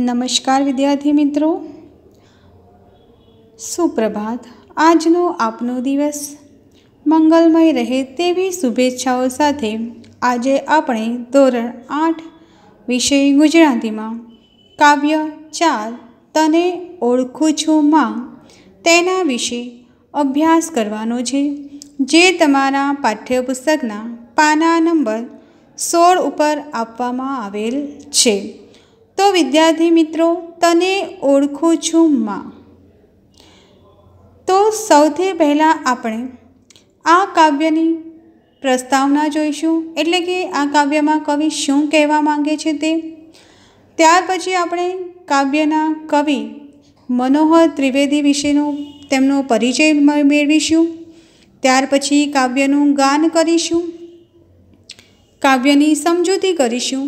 નમસ્કાર વિદ્યાર્થી મિત્રો સુપ્રભાત આજનો આપનો દિવસ મંગલમય રહે તેવી શુભેચ્છાઓ સાથે આજે આપણે ધોરણ આઠ વિષય ગુજરાતીમાં કાવ્ય ચાર તને ઓળખું છું માં તેના વિશે અભ્યાસ કરવાનો છે જે તમારા પાઠ્યપુસ્તકના પાના નંબર સોળ ઉપર આપવામાં આવેલ છે તો વિદ્યાર્થી મિત્રો તને ઓળખું છું માં તો સૌથી પહેલાં આપણે આ કાવ્યની પ્રસ્તાવના જોઈશું એટલે કે આ કાવ્યમાં કવિ શું કહેવા માગે છે તે ત્યાર પછી આપણે કાવ્યના કવિ મનોહર ત્રિવેદી વિશેનો તેમનો પરિચય મેળવીશું ત્યાર પછી કાવ્યનું ગાન કરીશું કાવ્યની સમજૂતી કરીશું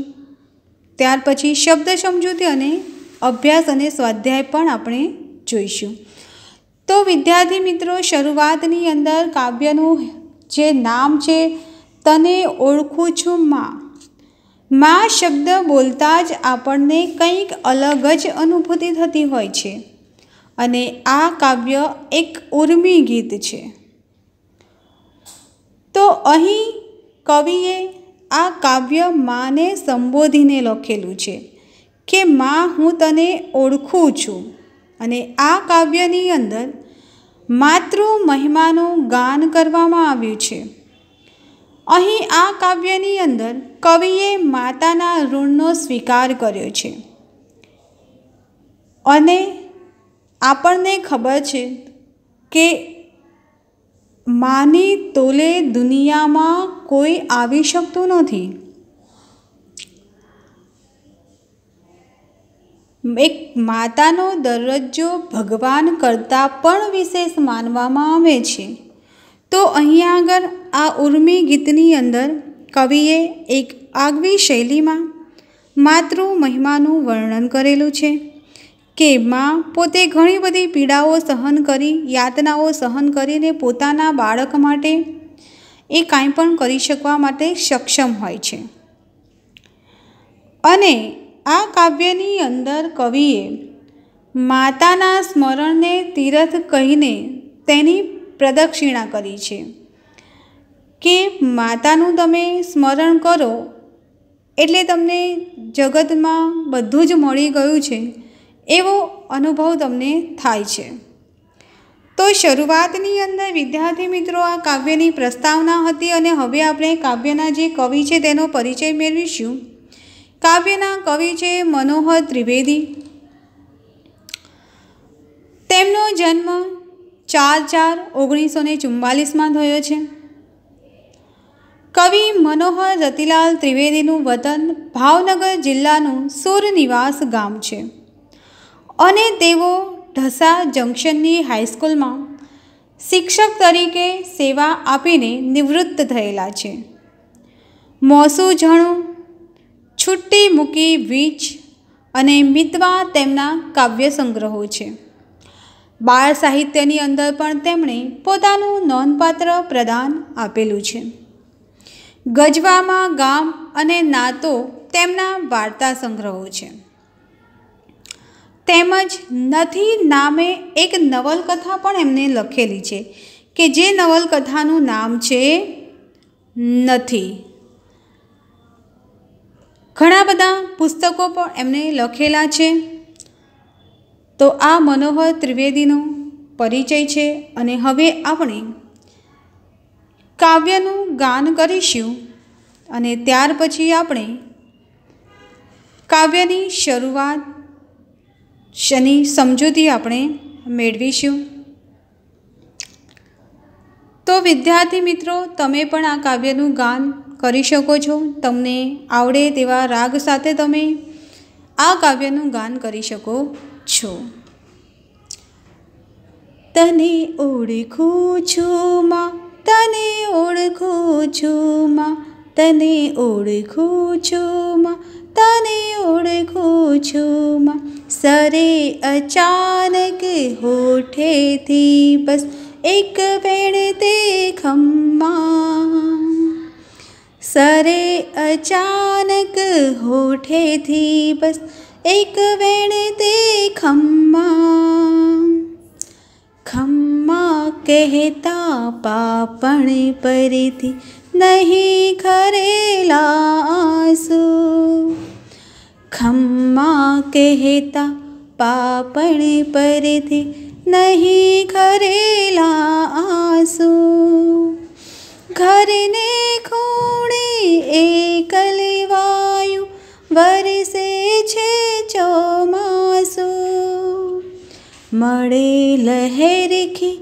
ત્યાર પછી શબ્દ સમજૂતી અને અભ્યાસ અને સ્વાધ્યાય પણ આપણે જોઈશું તો વિદ્યાર્થી મિત્રો શરૂઆતની અંદર કાવ્યનું જે નામ છે તને ઓળખું છું માં માં શબ્દ બોલતા જ આપણને કંઈક અલગ જ અનુભૂતિ થતી હોય છે અને આ કાવ્ય એક ઉર્મી ગીત છે તો અહીં કવિએ આ કાવ્ય માને સંબોધીને લખેલું છે કે માં હું તને ઓળખું છું અને આ કાવ્યની અંદર માતૃ મહિમાનું ગાન કરવામાં આવ્યું છે અહીં આ કાવ્યની અંદર કવિએ માતાના ઋણનો સ્વીકાર કર્યો છે અને આપણને ખબર છે કે માને તોલે દુનિયામાં કોઈ આવી શકતું નથી એક માતાનો દરજ્જો ભગવાન કરતાં પણ વિશેષ માનવામાં આવે છે તો અહીંયા આગળ આ ઉર્મી ગીતની અંદર કવિએ એક આગવી શૈલીમાં માતૃ મહિમાનું વર્ણન કરેલું છે કે માં પોતે ઘણી બધી પીડાઓ સહન કરી યાતનાઓ સહન કરીને પોતાના બાળક માટે એ કાંઈ પણ કરી શકવા માટે સક્ષમ હોય છે અને આ કાવ્યની અંદર કવિએ માતાના સ્મરણને તીરથ કહીને તેની પ્રદક્ષિણા કરી છે કે માતાનું તમે સ્મરણ કરો એટલે તમને જગતમાં બધું જ મળી ગયું છે એવો અનુભવ તમને થાય છે તો શરૂઆતની અંદર વિદ્યાર્થી મિત્રો આ કાવ્યની પ્રસ્તાવના હતી અને હવે આપણે કાવ્યના જે કવિ છે તેનો પરિચય મેળવીશું કાવ્યના કવિ છે મનોહર ત્રિવેદી તેમનો જન્મ ચાર ચાર ઓગણીસો ને ચુમ્માલીસમાં થયો છે કવિ મનોહર રતિલાલ ત્રિવેદીનું વતન ભાવનગર જિલ્લાનું સુરનિવાસ ગામ છે અને તેઓ ઢસા જંકશનની હાઈસ્કૂલમાં શિક્ષક તરીકે સેવા આપીને નિવૃત્ત થયેલા છે મોસુ જણું છુટ્ટી મૂકી વીજ અને મિતવા તેમના કાવ્ય સંગ્રહો છે બાળ સાહિત્યની અંદર પણ તેમણે પોતાનું નોંધપાત્ર પ્રદાન આપેલું છે ગજવામાં ગામ અને નાતો તેમના વાર્તા સંગ્રહો છે તેમજ નથી નામે એક નવલકથા પણ એમને લખેલી છે કે જે નવલકથાનું નામ છે નથી ઘણા બધા પુસ્તકો પણ એમને લખેલા છે તો આ મનોહર ત્રિવેદીનો પરિચય છે અને હવે આપણે કાવ્યનું ગાન કરીશું અને ત્યાર પછી આપણે કાવ્યની શરૂઆત શનિ સમજૂતી આપણે મેળવીશું તો વિદ્યાર્થી મિત્રો તમે પણ આ કાવ્યનું ગાન કરી શકો છો તમને આવડે તેવા રાગ સાથે તમે આ કાવ્યનું ગાન કરી શકો છો તને ઓળખું છું માં તને ઓળખું છું માં તને ઓળખું છું માં ઓળખું સરે અચાનક હોઠેથી બસ એક વેણ તે ખમ્મા સરે અચાનક હોઠેથી બસ એક વેણ તે ખમ્મા ખમ્મા કહેતા પાપણ પરથી નહીં ખરેલા આંસુ ખમ્મા કહેતા પાપણ પરથી નહીં ખરેલા આંસુ ઘરને ખૂણે એકલવાયું વરસે છે ચોમાસુ મળે લહેરખી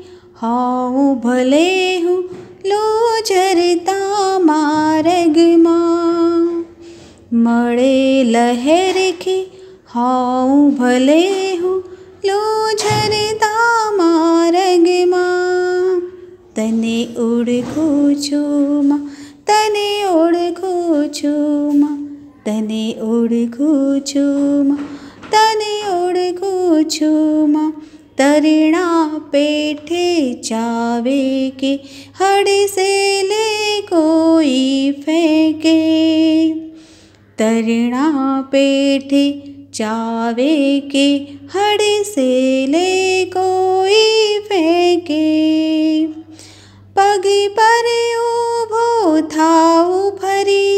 હોઉં ભલે હું લો જરતા માર્ગમાં મળે કે હાઉ ભલે હું લો ઝરતા માર્ગમાં તને ઓળખું છું તને ઓળખું છું તને ઓળખું છું તને ઓળખું છું માં તરણા પેઠે ચાવે કે હડસેલે કોઈ ફેંકે तरिणा पेठे चावे के हड़ से ले कोई फेंके पग पर उभो था उभरी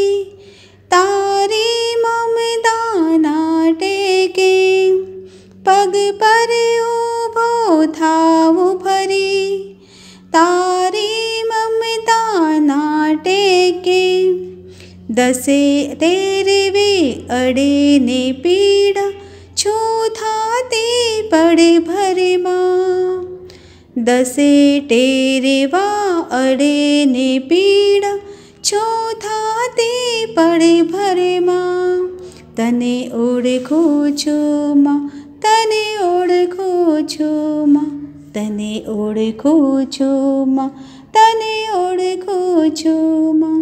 तारी ममदा नाटे के पग पर उभो था उभरी तारी ममदा नाटे के दसे वे अड़े ने पीडा चोथा ते पड़े भरे म दसे वा अड़े ने पीडा ते पडे भरे तने ओ चो मा तन ओडो तने मन ओखो छो मा तनि ओखो छो मा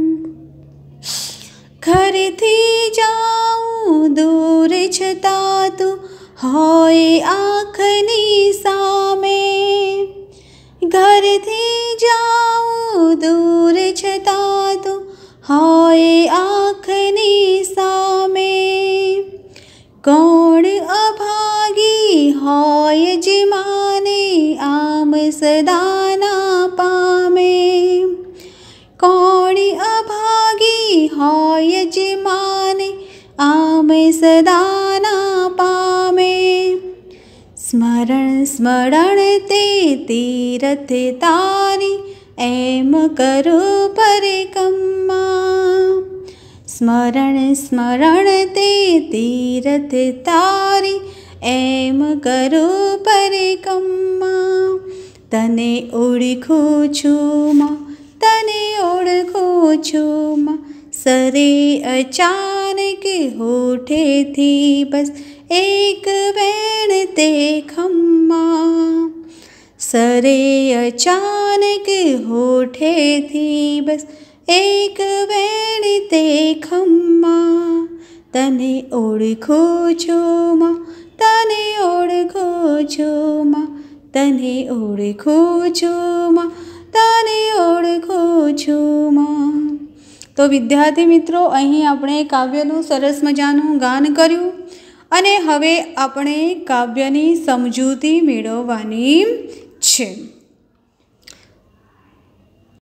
ઘરથી જાઉં દૂર છતાં હોય આંખની સામે ઘરથી જાઉં દૂર છતાં હોય આંખની સામે કોણ અભાગી હોય જે માને આમ સદા यजमाने आमे सदाना पामे स्मरण तीरथ तानि एम करू परिकम्मा स्मरण तीरथ तारि एम करू परिकम्मा तने ओ मा तने मा सरे अचानक होठे थी बस एक बैण ते खम्मा सरे अचानक होठे थी बस एक बैण ते खम्मा तने ओळखो છો માં તને ઓળખો છો માં તને ઓળખો છો માં તો વિદ્યાર્થી મિત્રો અહીં આપણે કાવ્યનું સરસ મજાનું ગાન કર્યું અને હવે આપણે કાવ્યની સમજૂતી મેળવવાની છે